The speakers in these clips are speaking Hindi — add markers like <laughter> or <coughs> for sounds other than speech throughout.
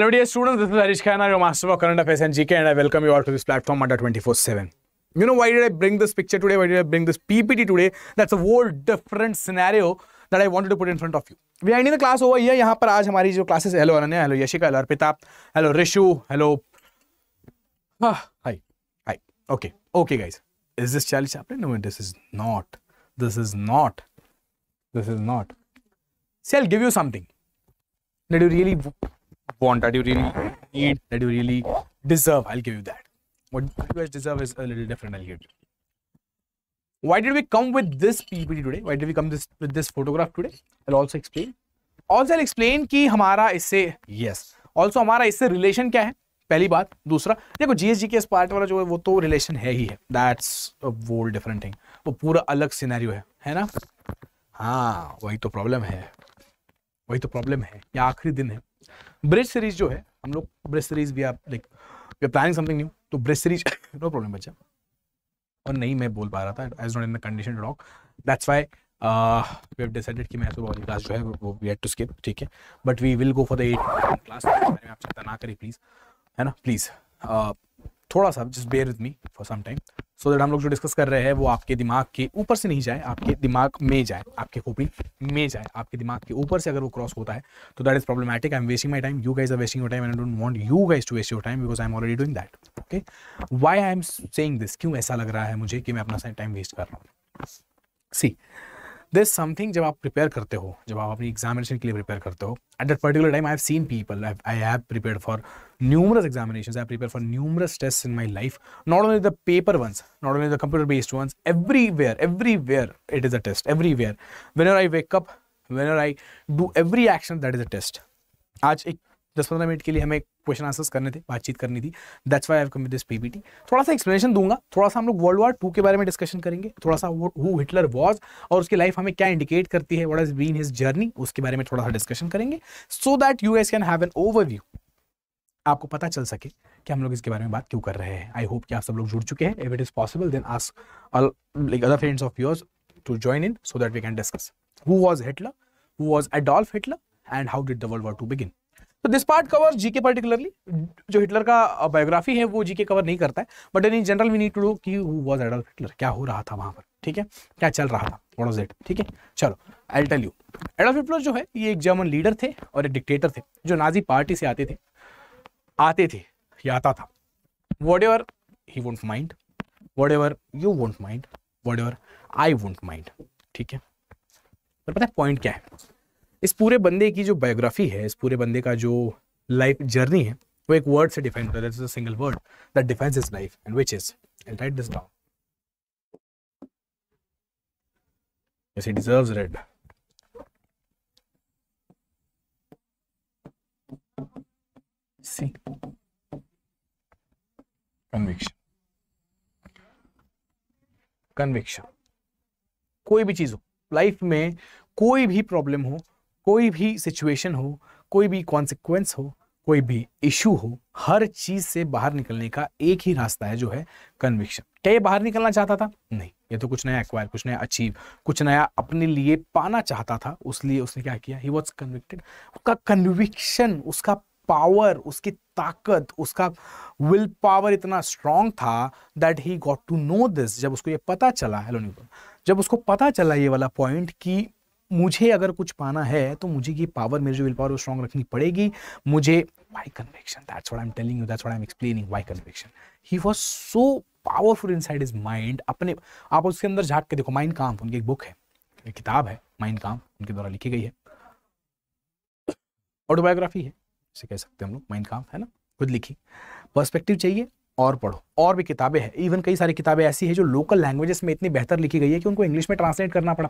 Hello dear students, this is Harish Khanna, your master of current affairs and GK and I welcome you all to this platform under 24-7. You know why did I bring this picture today, why did I bring this PPT today? That's a whole different scenario that I wanted to put in front of you. Behind in the class over ये यहाँ पर आज हमारी जो classes hello Ananya hello Yashika hello Arpita hello Rishu hello hi hi okay okay guys is this Charlie Chaplin no this is not this is not this is not see I give you something let you really want, that you really need, that you really deserve. I'll give you that. What you guys deserve is a little different. I'll give you. Why did we come with this PPT today? Why did we come this with this photograph today? I'll also explain. Also, I'll explain ki hamara isse yes. Also, hamara isse relation kya hai पहली बात दूसरा देखो जीएसजी के इस पार्ट वाला जो है वो तो रिलेशन है ही है दैट्स वो डिफरेंट थिंग वो पूरा अलग सिनेरियो है है ना हाँ वही तो प्रॉब्लम है वही तो प्रॉब्लम है ये आखिरी दिन है ब्रिज सीरीज जो है हम लोग ब्रिज सीरीज भी आप like we are planning something new तो ब्रिज सीरीज नो प्रॉब्लम बच्चा और नहीं मैं बोल पा रहा था as not in the condition to talk that's why we have decided कि मैं तो वाली क्लास जो है वो वी हैड टू स्किप ठीक है but we will go for the eight class आप चिंता ना करें प्लीज़ है ना प्लीज़ थोड़ा सा just bear with me for some time so that हम लोग जो डिस्कस कर रहे हैं वो आपके दिमाग के ऊपर से नहीं जाए आपके दिमाग में जाए आपके खोपड़ी में जाए आपके दिमाग के ऊपर से अगर वो क्रॉस होता है तो that is problematic I am wasting my time you guys are wasting your time and don't want you guys to waste your time because I am already doing that okay why I am saying this क्यों ऐसा लग रहा है मुझे कि मैं अपना टाइम वेस्ट कर रहा हूँ सी दिस समथिंग जब आप प्रिपेयर करते हो जब आप अपनी एग्जामिनेशन के लिए प्रिपेयर करते हो at that particular time I have seen people I have prepare for numerous examination I prepare for numerous test in my life not only the paper ones not only the computer based ones everywhere everywhere it is a test everywhere when are I wake up when are I do every action that is a test आज एक दस पंद्रह मिनट के लिए हमें क्वेश्चन आंसर्स करने थे बातचीत करनी थी that's why I come with this PPT थोड़ा सा एक्सप्लेनेशन दूंगा थोड़ा सा हम लोग वर्ल्ड वार टू के बारे में डिस्कशन करेंगे थोड़ा सा वो हिटलर वॉज और उसकी लाइफ हमें क्या इंडिकेट करती है what is been his journey उसके बारे में थोड़ा सा डिस्कशन करेंगे so that you us can have an overview आपको पता चल सके कि हम लोग इसके बारे में बात क्यों कर रहे हैं आई होप कि आप सब लोग जुड़ चुके हैं if it is possible then ask like other friends of yours to join in so that we can discuss who was Hitler who was Adolf Hitler and how did the world war two begin तो this part cover GK particularly जो हिटलर का बायोग्राफी है वो जीके कवर नहीं करता है but in general we need to do कि वॉज एडल्ट हिटलर क्या हो रहा था वहां पर ठीक है क्या चल रहा था वॉट वॉज इट ठीक है चलो I tell you Adolf Hitler जो है ये एक जर्मन लीडर थे और एक डिक्टेटर थे जो नाजी पार्टी से आते थे आते थे या आता था whatever he won't mind whatever you won't mind whatever I won't mind ठीक है पर पता है पॉइंट क्या है इस पूरे बंदे की जो बायोग्राफी है इस पूरे बंदे का जो लाइफ जर्नी है वो एक वर्ड से डिफाइन होता है single word that defines his life and which is I write this down yes he deserves red sea conviction conviction कोई भी चीज़ हो लाइफ में कोई भी प्रॉब्लम हो कोई भी सिचुएशन हो कोई भी कॉन्सिक्वेंस हो कोई भी इशू हो हर चीज से बाहर निकलने का एक ही रास्ता है जो है कन्विक्शन क्या ये बाहर निकलना चाहता था नहीं ये तो कुछ नया एक्वायर कुछ नया अचीव कुछ नया अपने लिए पाना चाहता था उस लिए उसने क्या किया ही वॉज कन्विक्टेड उसका कन्विक्शन उसका पावर उसकी ताकत उसका विल पावर इतना स्ट्रांग था that he got to know this जब उसको ये पता चला हेलो न्यूटन जब उसको पता चला ये वाला पॉइंट कि मुझे अगर कुछ पाना है तो मुझे ये पावर मेरी जो विल पावर वो स्ट्रांग रखनी पड़ेगी मुझे why conviction that's what I am telling you that's what I am explaining why conviction he was so powerful inside his mind अपने आप उसके अंदर झाँक के देखो माइंड काम उनकी एक बुक है एक किताब है माइंड काम उनके द्वारा लिखी गई है ऑटोबायोग्राफी है इसे कह सकते हैं हम लोग माइंड काम है ना खुद लिखी पर्सपेक्टिव चाहिए और पढ़ो और भी किताबें हैं इवन कई सारी किताबें ऐसी हैं जो लोकल लैंग्वेजेस में इतनी बेहतर लिखी गई है कि उनको इंग्लिश में ट्रांसलेट करना पड़ा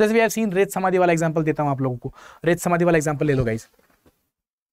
जैसे वी हैव सीन रेत समाधि वाला एग्जाम्पल देता हूं आप लोगों को रेत समाधि वाला एग्जाम्पल ले लो गाइस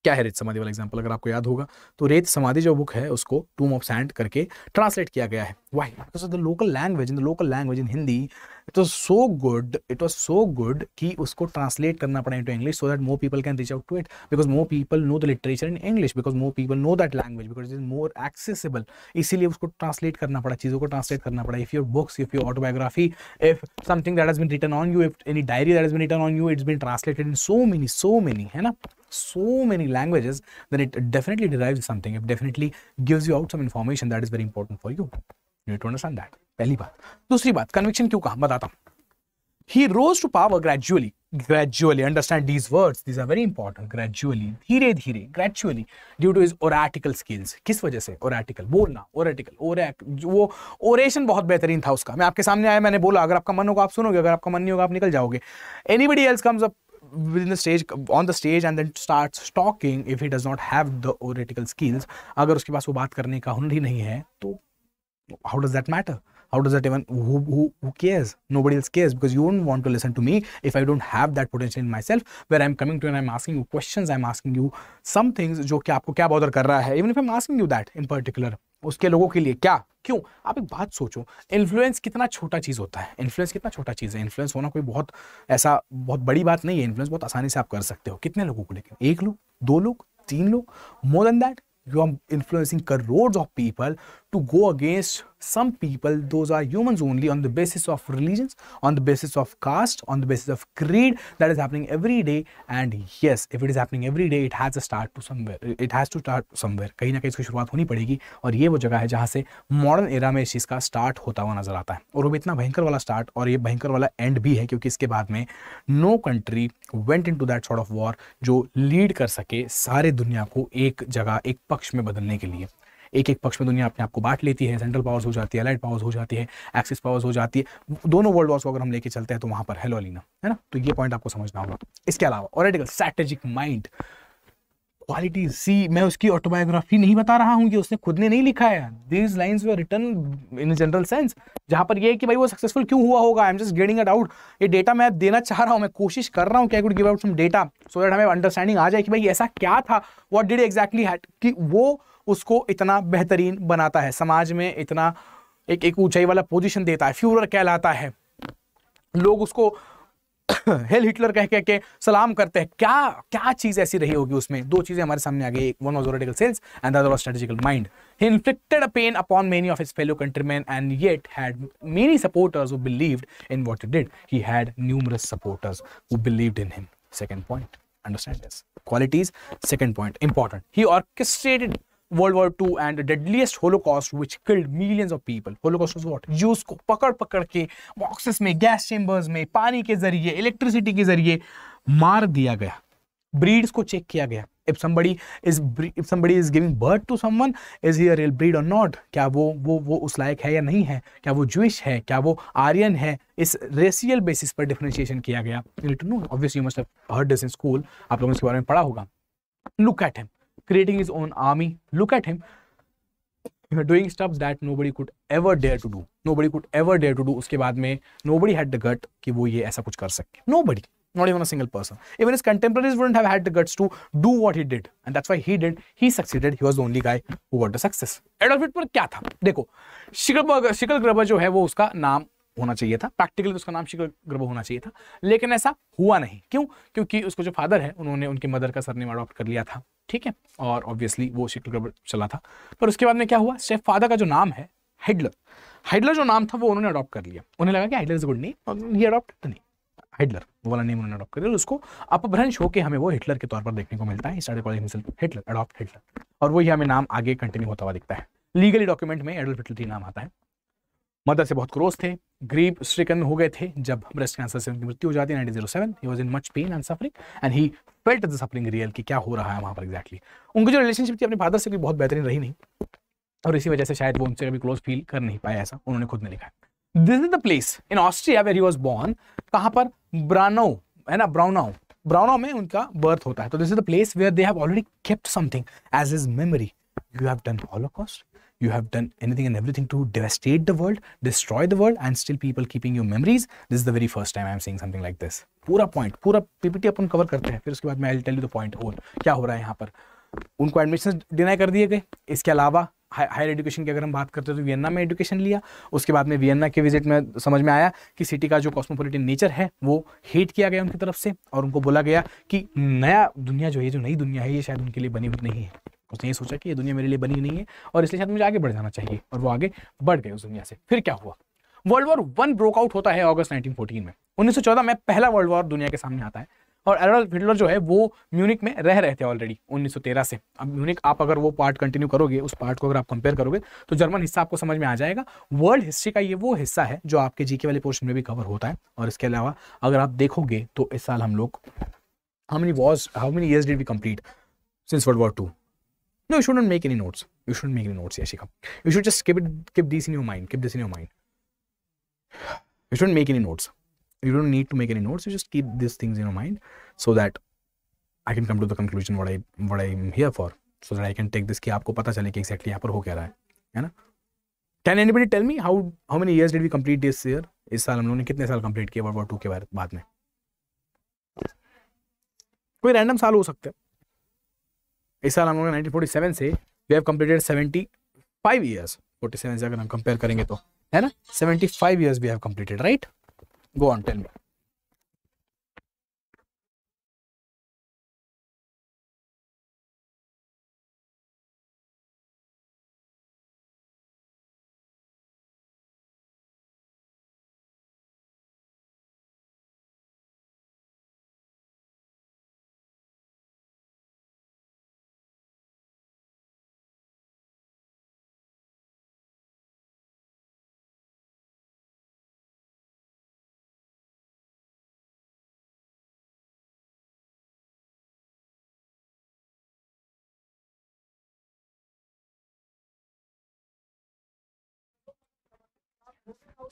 क्या है रेत समाधि वाला एग्जाम्पल अगर आपको याद होगा तो रेत समाधि जो बुक है उसको टूम ऑफ सैंड करके ट्रांसलेट किया गया है why because of the local language in the local language in Hindi it was so good it was so good कि उसको ट्रांसलेट करना पड़ा into English so that more people can reach out to it because more people know the literature in English because more people know that language because is more accessible इसीलिए उसको ट्रांसलेट करना पड़ा चीज़ों को ट्रांसलेट करना पड़ा if your books if your autobiography if something that has been written on you if any diary that has been written on you it's been translated in so many so many है ना so many languages, then it definitely derives something. It definitely gives you out some information that is very important for you. You need to understand that. पहली बात दूसरी बात कन्विक्शन क्यों कहा बताता हूँ he rose to power gradually gradually understand these words these are very important gradually धीरे धीरे gradually due to his oratorical skills किस वजह से ओरेटिकल बोलना ओरेटिकल वो ओरेशन बहुत बेहतरीन था उसका मैं आपके सामने आया मैंने बोला अगर आपका मन होगा आप सुनोगे अगर आपका मन नहीं होगा आप निकल जाओगे anybody else comes up within the stage on the stage and then starts talking if he does not have the oratorical skills agar uske paas wo baat karne ka hunar hi nahi hai to how does that matter how does that even who who who cares nobody else cares because you don't want to listen to me if i don't have that potential in myself where i'm coming to you and i'm asking you questions i'm asking you some things jo ki aapko kya bother kar raha hai even if i'm asking you that in particular उसके लोगों के लिए क्या क्यों आप एक बात सोचो इन्फ्लुएंस कितना छोटा चीज़ होता है इन्फ्लुएंस कितना छोटा चीज़ है इन्फ्लुएंस होना कोई बहुत ऐसा बहुत बड़ी बात नहीं है इन्फ्लुएंस बहुत आसानी से आप कर सकते हो कितने लोगों को लेकर एक लोग दो लोग तीन लोग more than that you are influencing crore of people to go against some people, those are humans only, on the basis of religions, on the basis of caste, on the basis of creed. That is happening every day. And yes, if it is happening every day, it has a start to somewhere. It has to start somewhere. kahin na kahin iski shuruaat honi padegi aur ye wo jagah hai jahan se modern era mein is cheez ka start hota hua nazar aata hai aur wo itna bhayankar wala start aur ye bhayankar wala end bhi hai kyunki iske baad mein no country went into that sort of war jo lead kar sake sare duniya ko ek jagah ek paksh mein badalne ke liye एक एक पक्ष में दुनिया अपने आप को बांट लेती है सेंट्रल पावर्स हो जाती है अलाइड पावर्स हो जाती है एक्सिस पावर्स हो जाती है दोनों वर्ल्ड वॉर्स को अगर हम लेके चलते हैं तो वहां पर हेलो लीना है ना तो ये पॉइंट आपको समझना होगा इसके अलावा oratorical strategic mind quality see मैं उसकी ऑटोबायोग्राफी नहीं बता रहा हूँ कि उसने खुद ने नहीं लिखा है these lines were written in general sense जहाँ पर यह कि भाई वो सक्सेसफुल क्यों हुआ होगा I am just getting a doubt ये डेटा मैं देना चाह रहा हूँ मैं कोशिश कर रहा हूँ कि I could give out some data so that हमें अंडरस्टैंडिंग आ जाए कि भाई ऐसा क्या था वॉट डिड एग्जैक्टली हैड कि वो उसको इतना बेहतरीन बनाता है समाज में इतना एक एक ऊंचाई वाला पोजीशन देता है फ्यूरर कहलाता है लोग उसको हेल <coughs> हिटलर कह कह के सलाम करते हैं क्या क्या चीज़ ऐसी रही होगी उसमें दो चीज़ें हमारे सामने आ गई one sells and other strategical mind he inflicted a pain upon many of his fellow countryman and yet had many supporters who believed in what he did he had numerous supporters who believed in him second point understand this qualities second point important he orchestrated world war two and deadliest holocaust which killed millions of people holocaust was what use को पकड़ पकड़ के बॉक्सेस में गैस चेंबर्स में पानी के जरिए इलेक्ट्रिसिटी के जरिए मार दिया गया ब्रीड्स को चेक किया गया if somebody is if somebody is giving birth to someone is he real breed और नॉट क्या वो वो वो उस लायक है या नहीं है क्या वो जूश है क्या वो आर्यन है इस रेसियल बेसिस पर डिफ्रेंशिएशन किया गया you need to know obviously you must have heard this in school आप लोगों ने इसके बारे में पढ़ा होगा look at him creating his own army. Look at him doing stuff that nobody could ever dare to do. Nobody could ever dare to do. uske baad mein nobody had the gut ki wo ye aisa kuch kar sake Nobody. Not even a single person. Even his contemporaries wouldn't have had the guts to do what he did. And that's why he did. He succeeded. He was the only guy who got the success. adolf hitler kya tha dekho Schickl Schicklgruber जो है वो उसका नाम होना चाहिए था प्रैक्टिकली उसका नाम शिखर ग्रबो होना चाहिए था लेकिन ऐसा हुआ नहीं क्यों क्योंकि उसको जो फादर है उन्होंने उनके मदर का सरनेम अडॉप्ट कर लिया था ठीक है और ऑब्वियसली वो शिक्ल चला था पर उसके बाद में क्या हुआ स्टेप फादर का जो नाम है हेडलर हेडलर जो नाम था वो उन्होंने अडॉप्ट कर लिया उन्हें लगा कि हेडलर इज गुड नेम और ये अडॉप्ट तो नहीं हाइडलर वो वाला नेम उन्होंने अडॉप्ट कर लिया उसको अपभ्रंश होकर हमें वो हिटलर के तौर पर देखने को मिलता है start calling himself Hitler adopt Hitler और वही हमें नाम आगे कंटिन्यू होता हुआ दिखता है लीगली डॉक्यूमेंट में एडल्फ हिटलर नाम आता है मदर से बहुत क्रोस थे ग्रीब स्ट्रिकन हो गए थे जब ब्रेस्ट कैंसर से उनकी मृत्यु हो जाती है nineteen he was in much pain and suffering and he felt the suffering real कि क्या हो रहा है वहाँ पर एग्जैक्टली उनकी जो रिलेशनशिप थी अपने फादर से भी बहुत बेहतरीन रही नहीं और इसी वजह से शायद वो उनसे कभी क्लोज फील कर नहीं पाया ऐसा उन्होंने खुद ने लिखा this is the place in Austria where he was born कहाँ पर ब्रानो है ना ब्राउनाओ ब्राउनो में उनका बर्थ होता है तो this is the place where they have already kept something as his memory you have done holocaust you have done anything and everything to devastate the world, destroy the world, and still people keeping your memories. This is the very first time I am seeing something like this. pura point pura ppt अपन cover karte hain fir uske baad mai i'll tell you the point और kya ho raha hai yahan par unko admissions deny kar diye gaye iske alawa higher education की अगर हम बात करते हैं तो वियन्ना में एजुकेशन लिया उसके बाद में वियन्ना के विजिट में समझ में आया कि सिटी का जो कॉस्मोपोलिटन नेचर है वो हेट किया गया उनकी तरफ से और उनको बोला गया कि नया दुनिया जो है जो नई दुनिया है ये शायद उनके लिए बनी हुई नहीं है उसने ये सोचा कि ये दुनिया मेरे लिए बनी नहीं है और इसलिए शायद मुझे आगे बढ़ जाना चाहिए और वो आगे बढ़ गए उस दुनिया से फिर क्या हुआ वर्ल्ड वॉर वन ब्रोकआउट होता है अगस्त 1914 में चौदह में पहला वर्ल्ड वॉर दुनिया के सामने आता है और एडोल्फ हिटलर जो है वो म्यूनिक में रह रहे थे ऑलरेडी 1913 से अब म्यूनिक आप अगर वो पार्ट कंटिन्यू करोगे उस पार्ट को अगर आप कंपेयर करोगे तो जर्मन हिस्सा आपको समझ में आ जाएगा वर्ल्ड हिस्ट्री का ये वो हिस्सा है जो आपके जीके वाले पोर्शन में भी कवर होता है और इसके अलावा अगर आप देखोगे तो इस साल हम लोग how many was how many years did be complete since world war two No, you shouldn't make any notes. You shouldn't make any notes, Yashika. You should just keep it, keep this in your mind. Keep this in your mind. You shouldn't make any notes. You don't need to make any notes. You just keep these things in your mind so that I can come to the conclusion what I what I'm here for. So that I can take this ki aapko pata chale ki exactly यहाँ पर हो क्या रहा hai है ना? Can anybody tell me how how many years did we complete this year? इस साल हम लोगों ने कितने साल कंप्लीट किए वर्ल्ड वॉर टू के बाद में कोई रैंडम साल हो सकते हैं इस साल हम लोग नाइनटीन फोर्टी सेवन से we have completed seventy five years forty seven से अगर हम कंपेयर करेंगे तो है ना seventy five years we have completed right go on tell me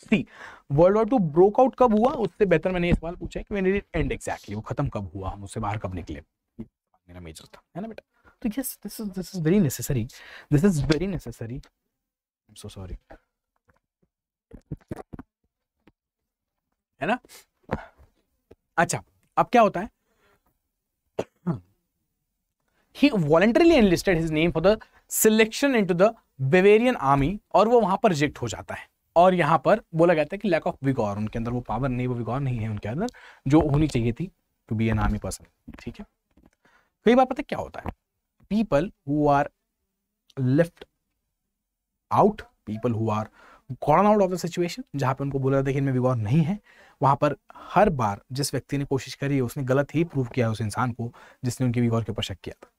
see world war two broke out कब हुआ उससे बेहतर मैंने ये सवाल पूछा है कि मैंने एंड एग्जैक्टली वो खत्म कब हुआ हम उससे बाहर कब निकले मेरा मेजर था है ना बेटा तो yes this is this is very necessary this is very necessary I am so sorry है ना अच्छा अब क्या होता है he voluntarily enlisted his name for the selection into the Bavarian army और वो वहां पर रिजेक्ट हो जाता है और यहाँ पर बोला गया था कि लैक ऑफ विगौर उनके अंदर वो पावर नहीं वो विगौर नहीं है उनके अंदर जो होनी चाहिए थी to be an army person ठीक है कई बार पता क्या होता है people who are left out people who are gone out of the situation जहाँ पे उनको बोला कि इनमें विगौर नहीं है वहाँ पर हर बार जिस व्यक्ति ने कोशिश करी है उसने गलत ही प्रूव किया है उस इंसान को जिसने उनके विगौर के ऊपर शक किया था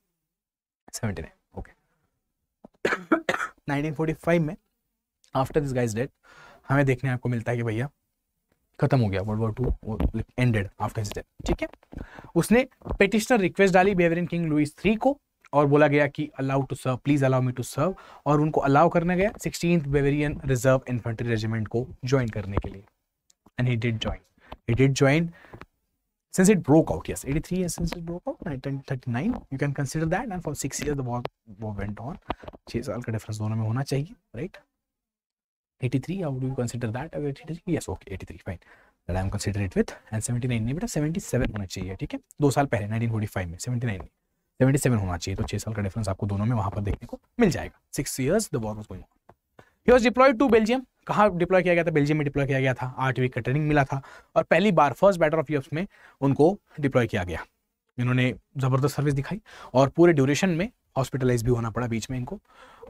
seventy nine okay nineteen forty five में आफ्टर दिस गाइज डेथ हमें देखने आपको मिलता है कि भैया खत्म हो गया world war two ended after his death ठीक है उसने पेटिशनर रिक्वेस्ट डाली बेवरिन किंग लुइस थ्री को और बोला गया कि allow to serve please allow me to serve और उनको अलाउ करने गया sixteen Bavarian reserve infantry regiment को ज्वाइन करने के लिए and he did join he did join since it broke out yes 83 years since it broke out 1939 you can consider that and for 6 years the war, war went on 6 साल का डिफरेंस दोनों में होना चाहिए right right? 83 how do you consider that as uh, 83 yes okay 83 fine that i am consider it with and 79 नहीं बेटा 77 होना चाहिए ठीक है दो साल पहले 1945 में 79 नहीं 77 होना चाहिए तो छह साल का डिफरेंस आपको दोनों में वहां पर देखने को मिल जाएगा six years the war was going he was deployed to Belgium कहाँ डिप्लॉय किया गया था बेल्जियम में डिप्लॉय किया गया था आठ वीक का ट्रेनिंग मिला था और पहली बार फर्स्ट बैटल ऑफ यूप्स में उनको डिप्लॉय किया गया इन्होंने ज़बरदस्त सर्विस दिखाई और पूरे ड्यूरेशन में हॉस्पिटलाइज भी होना पड़ा बीच में इनको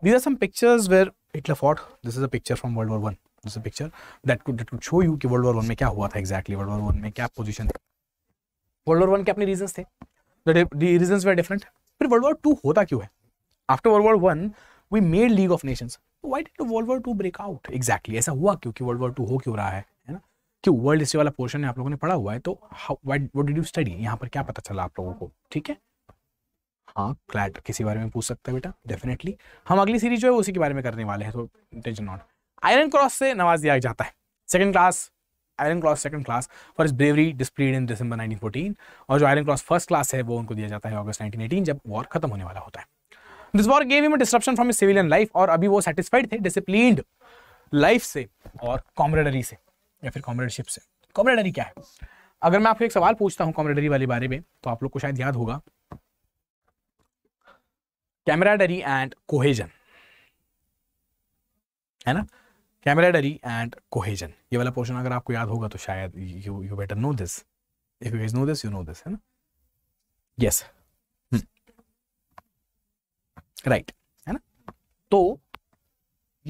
these are some pictures where Hitler fought this is a picture from world war one this a picture that could that could show you कि वर्ल्ड वॉर वन में क्या हुआ था एक्जैक्टली वर्ल्ड वॉर वन में क्या पोजिशन थी वर्ल्ड वॉर वन के अपने रीजन थे रीजन वेर डिफरेंट फिर वर्ल्ड वॉर टू होता क्यों है after world war one we made league of nation why did world war two break out exactly ऐसा हुआ क्योंकि वर्ल्ड वॉर टू हो क्यों रहा है ना कि वर्ल्ड हिस्ट्री वाला पोर्शन आप लोगों ने पढ़ा हुआ है तो वट डिड यू स्टडी यहाँ पर क्या पता चला आप लोगों को ठीक है हाँ क्लैट किसी बारे में पूछ सकते हैं बेटा डेफिनेटली हम अगली सीरीज जो है उसी के बारे में करने वाले हैं तो टेंशन नॉट आयरन क्रॉस से नवाज दिया जाता है second class iron cross second class for his bravery displayed in December 1914 और जो आयरन क्रॉस फर्स्ट क्लास है वो उनको दिया जाता है अगस्त 1918 जब वॉर खत्म होने वाला होता है this war gave him disruption from civilian life और अभी वो सेटिस्फाइड थे डिसिप्लिन लाइफ से और कॉमरेडरी से या फिर कॉमरेडशिप से कॉमरेडरी क्या है अगर मैं आपको एक सवाल पूछता हूँ कॉमरेडरी वाले बारे में तो आप लोग को शायद याद होगा कैमराडरी एंड कोहेजन है ना कैमराडरी एंड कोहेजन ये वाला पोर्शन अगर आपको याद होगा तो शायद you you better know this if you know this you know this है ना यस राइट hmm. है ना तो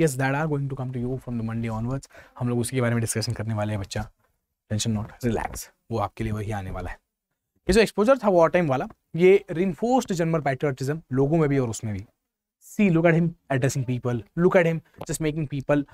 yes that are going to come to you from the Monday onwards हम लोग उसके बारे में डिस्कशन करने वाले हैं बच्चा टेंशन नॉट रिलैक्स वो आपके लिए वही आने वाला है ये जो एक्सपोजर था वॉर टाइम वाला ये रिनफोर्स्ड जनरल पैट्रियटिज्म लोगों में भी और उसमें भी see look at him addressing people look at him just making people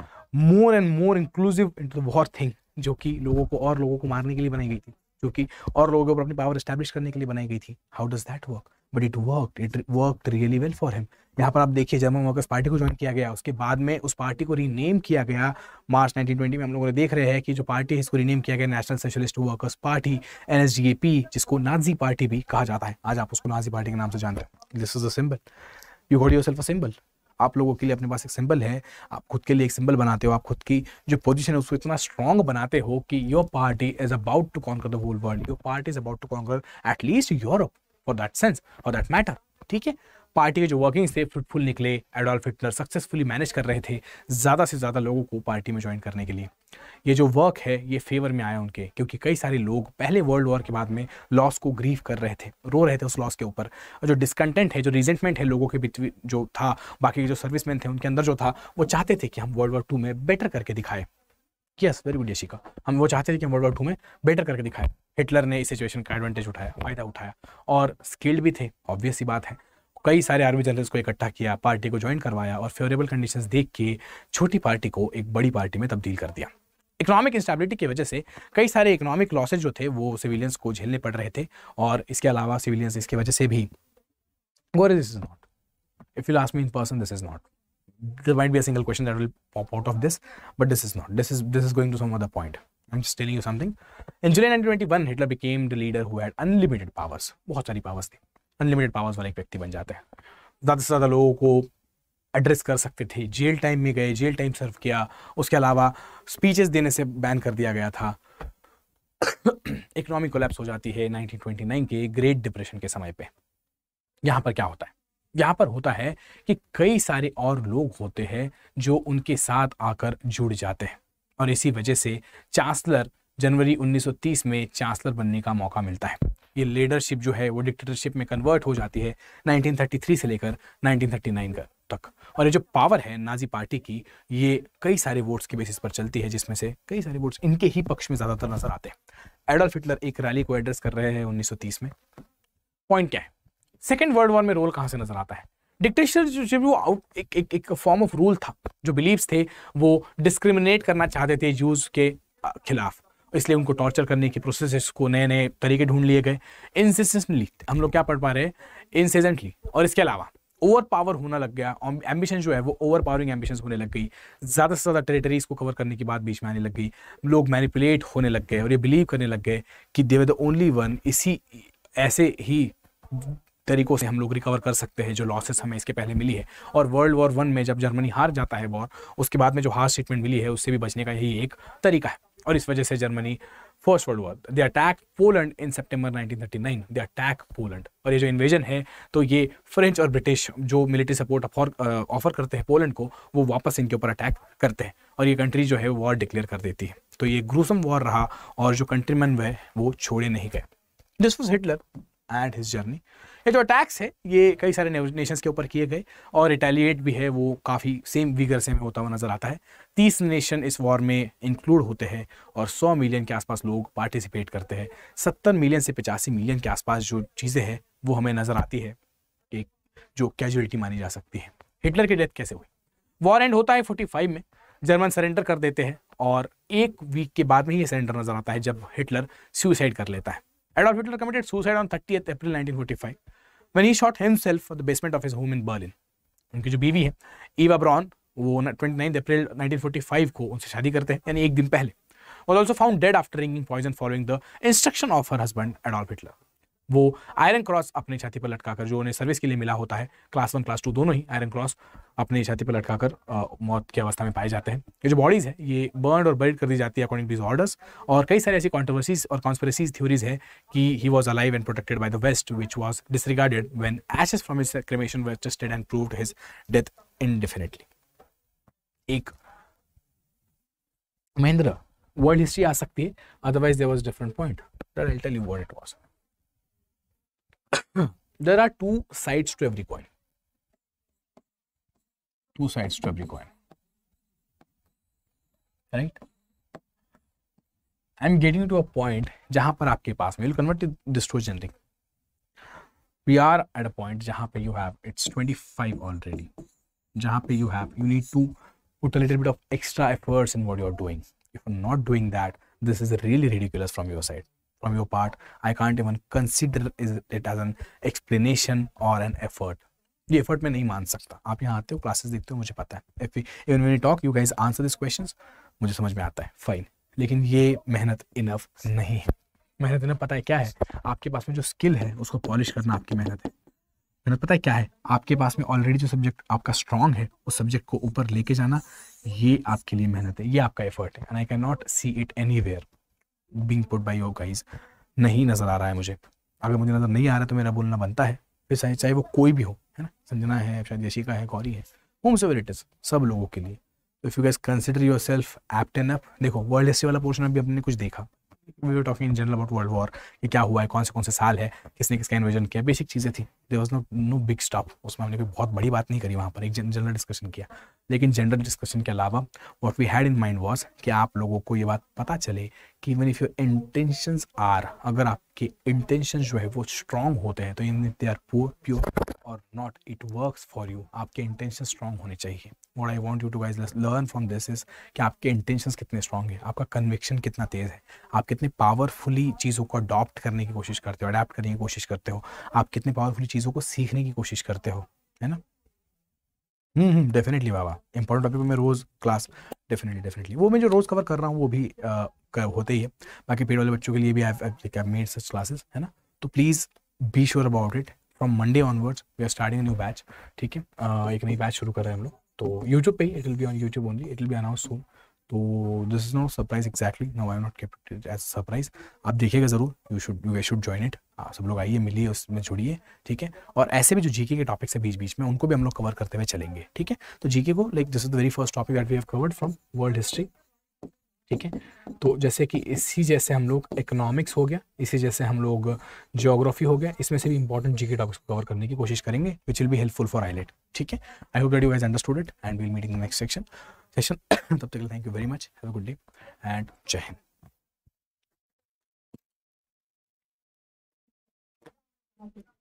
more and more inclusive into the war thing जो कि लोगों को और लोगों को मारने के लिए बनाई गई थी जो कि और लोगों के ऊपर अपनी पावर स्टैब्लिश करने के लिए बनाई गई थी how does that work but it work it work really well for him यहाँ पर आप देखिए जर्मन वर्कर्स पार्टी को ज्वाइन किया गया उसके बाद में उस पार्टी को रीनेम किया गया मार्च 1920 में हम लोगों ने देख रहे हैं कि जो पार्टी है इसको रीनेम किया गया नेशनल सोशलिस्ट वर्कर्स पार्टी एन जिसको नाजी पार्टी भी कहा जाता है आज आप उसको नाजी पार्टी के नाम से जानते हैं this is a symbol you got yourself a symbol आप लोगों के लिए अपने पास एक सिंबल है आप खुद के लिए एक सिंबल बनाते हो आप खुद की जो पोजीशन है उसको इतना स्ट्रांग बनाते हो कि your party is about to conquer the whole world your party is about to conquer at least Europe for that sense और दैट मैटर ठीक है पार्टी के जो वर्किंग थे फ्रूटफुल निकले एडोल्फ हिटलर सक्सेसफुली मैनेज कर रहे थे ज़्यादा से ज़्यादा लोगों को पार्टी में ज्वाइन करने के लिए ये जो वर्क है ये फेवर में आया उनके क्योंकि कई सारे लोग पहले वर्ल्ड वॉर के बाद में लॉस को ग्रीव कर रहे थे रो रहे थे उस लॉस के ऊपर और जो डिसकंटेंट है जो रिजेंटमेंट है लोगों के बीच जो था बाकी जो सर्विसमैन थे उनके अंदर जो था वो चाहते थे कि हम वर्ल्ड वॉर टू में बेटर करके दिखाएं यस वेरी गुड यशिका हम वो चाहते थे कि हम वर्ल्ड वॉर टू में बेटर करके दिखाए हिटलर ने इस सिचुएशन का एडवांटेज उठाया फायदा उठाया और स्किल्ड भी थे ऑब्वियस ही बात है कई सारे आर्मी जनरल्स को इकट्ठा किया पार्टी को ज्वाइन करवाया और फेवरेबल कंडीशन देख के छोटी पार्टी को एक बड़ी पार्टी में तब्दील कर दिया इकोनॉमिक इंस्टेबिलिटी की वजह से कई सारे इकोनॉमिक लॉसेज जो थे वो सिविलियंस को झेलने पड़ रहे थे और इसके अलावा सिविलियंस इसकी वजह से भी गोरे this is not if you last mean in person this is not there might be a single question that will pop out of this but this is not this is this is going to some other point i'm just telling you something in july 1921 hitler became the leader who had unlimited powers bahut sari powers the unlimited powers wale एक व्यक्ति बन जाता है ज़्यादा से ज़्यादा लोगों को एड्रेस कर सकते थे जेल टाइम में गए जेल टाइम सर्व किया उसके अलावा स्पीचेस देने से बैन कर दिया गया था इकोनॉमी कोलैप्स हो जाती है 1929 के ग्रेट डिप्रेशन के समय पे यहाँ पर क्या होता है यहाँ पर होता है कि कई सारे और लोग होते हैं जो उनके साथ आकर जुड़ जाते हैं और इसी वजह से चांसलर जनवरी 1930 में चांसलर बनने का मौका मिलता है ये लीडरशिप जो है वो डिक्टेटरशिप में कन्वर्ट हो जाती है 1933 से लेकर 1939 का तक और ये जो पावर है नाजी पार्टी की ये कई सारे वोट्स के बेसिस पर चलती है जिसमें से कई सारे वोट्स इनके ही पक्ष में ज़्यादातर नजर आते हैं एडल्फ हिटलर एक रैली को एड्रेस कर रहे हैं 1930 में पॉइंट क्या है सेकेंड वर्ल्ड वॉर में रोल कहाँ से नजर आता है जब वो आउट एक एक, एक फॉर्म ऑफ रूल था जो बिलीव्स थे वो डिस्क्रिमिनेट करना चाहते थे जूज के खिलाफ इसलिए उनको टॉर्चर करने की प्रोसेस को नए नए तरीके ढूंढ लिए गए इंसिस्टेंटली हम लोग क्या पढ़ पा रहे हैं इंसिजेंटली और इसके अलावा ओवर पावर होना लग गया एम्बिशन जो है वो ओवर पावरिंग एम्बिशन होने लग गई ज़्यादा से ज़्यादा टेरिटरीज को कवर करने की बात बीच में आने लग गई लोग मैनिपुलेट होने लग गए और ये बिलीव करने लग गए कि देवर द ओनली वन इसी ऐसे ही तरीकों से हम लोग रिकवर कर सकते हैं जो लॉसेस हमें इसके पहले मिली है और वर्ल्ड वॉर वन में जब जर्मनी हार जाता है वॉर उसके बाद में जो हार ट्रीटमेंट मिली है उससे भी बचने का यही एक तरीका है और इस वजह से Germany first world war they attack Poland in September nineteen they attack Poland और ये जो इन्वेजन है तो ये फ्रेंच और ब्रिटिश जो मिलिट्री सपोर्ट ऑफर करते हैं पोलैंड को वो वापस इनके ऊपर अटैक करते हैं और ये कंट्री जो है वॉर डिक्लेयर कर देती है तो ये ग्रूसम वॉर रहा और जो कंट्रीमैन वह वो छोड़े नहीं गए this was Hitler and his journey ये जो अटैक्स है ये कई सारे नेशंस के ऊपर किए गए और रिटेलिएट भी है वो काफ़ी सेम वीगर से में होता हुआ नज़र आता है तीस नेशन इस वॉर में इंक्लूड होते हैं और सौ मिलियन के आसपास लोग पार्टिसिपेट करते हैं सत्तर मिलियन से पचासी मिलियन के आसपास जो चीज़ें हैं वो हमें नज़र आती है एक जो कैजुअलिटी मानी जा सकती है हिटलर की डेथ कैसे हुई वॉर एंड होता है फोर्टी फाइव में जर्मन सरेंडर कर देते हैं और एक वीक के बाद में ही सरेंडर नज़र आता है जब हिटलर सुसाइड कर लेता है Adolf Hitler committed suicide on 30th April 1945 when he shot himself at the basement of his home in Berlin. उनकी जो बीवी है ईवा ब्रॉन वो ट्वेंटी 29 अप्रैल फाइव को उनसे शादी करते हैं यानी एक दिन पहले was also found dead after drinking poison following the instruction of her husband Adolf Hitler वो आयरन क्रॉस अपने छाती पर लटका कर जो उन्हें सर्विस के लिए मिला होता है क्लास वन क्लास टू दोनों ही आयरन क्रॉस अपने छाती पर लटका कर आ, मौत की अवस्था में पाए जाते हैं ये जो बॉडीज़ है ये बर्न और बर्ड कर दी जाती है अकॉर्डिंग टू दिस ऑर्डर्स और कई सारी ऐसी कॉन्ट्रोवर्सीज और कॉन्स्परेसीज थ्योरीज है कि he was alive and protected by the west which was disregarded when ashes from his cremation were tested and proved his death indefinitely एक महेंद्र वर्ल्ड हिस्ट्री आ सकती है otherwise there was different point world it was there are two sides to every coin. Two sides to every coin. Right? getting am getting to a point जहां पर आपके पास में convert this to generic we are at a point जहां पे यू हैव इट्स 25 ऑलरेडी जहां पे you have you need to put a little bit of extra efforts in what you're doing if you're not doing that this is really ridiculous from your side from your part i can't even consider it as an explanation or an effort ये एफर्ट मैं नहीं मान सकता आप यहाँ आते हो क्लासेस देखते हो मुझे पता है even when you talk you guys answer this question मुझे समझ में आता है फाइन लेकिन ये मेहनत इनफ नहीं है मेहनत इनफ पता है क्या है आपके पास में जो स्किल है उसको पॉलिश करना आपकी मेहनत है मेहनत पता है क्या है आपके पास में ऑलरेडी जो सब्जेक्ट आपका स्ट्रांग है उस सब्जेक्ट को ऊपर लेके जाना ये आपके लिए मेहनत है ये आपका एफर्ट है and I can not see it any being put by your guys नहीं नज़र आ रहा है मुझे अगर मुझे नज़र नहीं आ रहा तो मेरा बोलना बनता है फिर चाहे चाहे वो कोई भी हो है ना संजना है शायद यशिका है गौरी है होम सेवर इट इज़ सब लोगों के लिए तो if you guess consider yourself apt an up देखो वर्ल्ड हिस्ट्री वाला पोर्शन अभी हमने कुछ देखा we were talking in general about world war कि क्या हुआ है कौन से कौन से साल है किसने किसका इन्वेजन किया बेसिक चीज़ें थी there was no no big stop उसमें हमने कोई बहुत बड़ी बात नहीं करी वहाँ पर एक जनरल डिस्कशन किया लेकिन जनरल डिस्कशन के अलावा what we had in mind was कि आप लोगों को ये बात पता चले कि even if your intention are अगर आपके इंटेंशन जो है वो स्ट्रांग होते हैं तो in they are poor pure और not it work for you आपके इंटेंशन स्ट्रांग होने चाहिए what I want you to wise learn from this is कि आपके इंटेंशन कितने स्ट्रांग है आपका कन्विक्शन कितना तेज़ है आप कितने पावरफुली चीज़ों को अडॉप्ट करने की कोशिश करते हो अडेप्ट करने की कोशिश करते हो आप कितने पावरफुली चीज़ों को सीखने की कोशिश करते हो है ना हम्म हम्म डेफिनेटली बाबा इंपॉर्टेंट टॉपिक में रोज़ क्लास डेफिनेटली डेफिनेटली वो मैं जो रोज़ कवर कर रहा हूँ वो भी आ, होते ही है बाकी पेड़ वाले बच्चों के लिए भी आई मेड सच क्लासेस है ना तो please be sure about it from Monday onwards we are starting new batch ठीक है एक नई बैच शुरू कर रहे हैं हम लोग तो यूट्यूब पे ही it will be on YouTube only it will be announce soon तो this is not surprise exactly no I not kept it as surprise आप देखिएगा ज़रूर you should you should join it हाँ सब लोग आइए मिलिए उसमें जुड़िए ठीक है और ऐसे भी जो जीके के टॉपिक्स है बीच बीच में उनको भी हम लोग कवर करते हुए चलेंगे ठीक है तो जीके को like this is the very first topic that we have covered from world history ठीक है तो जैसे कि इसी जैसे हम लोग इकोनॉमिक्स हो गया इसी जैसे हम लोग जोग्राफी हो गया इसमें से भी इंपॉर्टेंट जीके टॉपिक्स को कवर करने की कोशिश करेंगे विच विल भी हेल्पफुल फॉर आईलेट ठीक है I hope that you has understood it and will meeting next section session तब तक thank you very much have good day and Jai Hind Thank you.